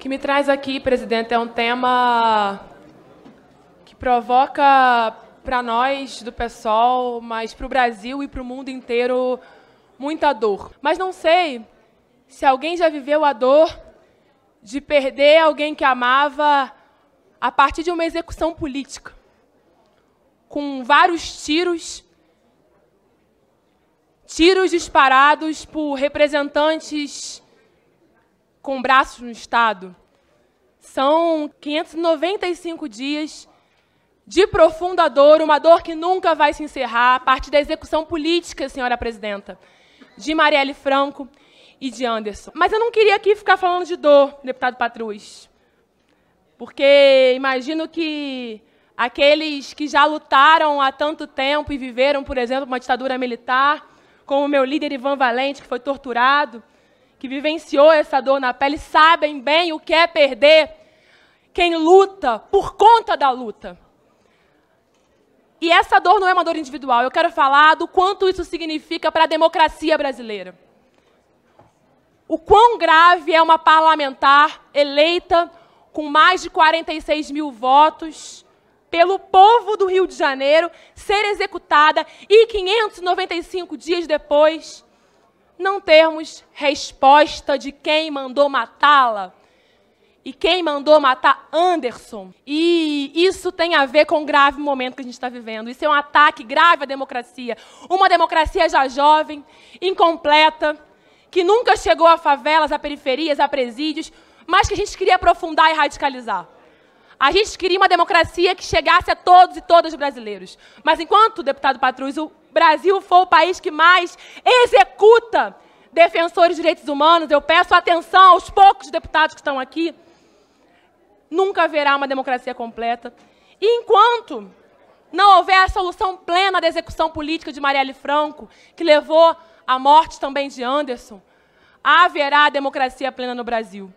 que me traz aqui, presidente, é um tema que provoca para nós do pessoal, mas para o Brasil e para o mundo inteiro muita dor. Mas não sei se alguém já viveu a dor de perder alguém que amava a partir de uma execução política, com vários tiros, tiros disparados por representantes com braços no Estado, são 595 dias de profunda dor, uma dor que nunca vai se encerrar, a partir da execução política, senhora presidenta, de Marielle Franco e de Anderson. Mas eu não queria aqui ficar falando de dor, deputado Patrus, porque imagino que aqueles que já lutaram há tanto tempo e viveram, por exemplo, uma ditadura militar, como o meu líder Ivan Valente, que foi torturado, que vivenciou essa dor na pele, sabem bem o que é perder quem luta por conta da luta. E essa dor não é uma dor individual. Eu quero falar do quanto isso significa para a democracia brasileira. O quão grave é uma parlamentar eleita com mais de 46 mil votos pelo povo do Rio de Janeiro ser executada e 595 dias depois não termos resposta de quem mandou matá-la e quem mandou matar Anderson. E isso tem a ver com o grave momento que a gente está vivendo. Isso é um ataque grave à democracia. Uma democracia já jovem, incompleta, que nunca chegou a favelas, a periferias, a presídios, mas que a gente queria aprofundar e radicalizar. A gente queria uma democracia que chegasse a todos e todas os brasileiros. Mas enquanto, deputado Patrus, o Brasil for o país que mais executa defensores de direitos humanos, eu peço atenção aos poucos deputados que estão aqui. Nunca haverá uma democracia completa. E enquanto não houver a solução plena da execução política de Marielle Franco, que levou à morte também de Anderson, haverá democracia plena no Brasil.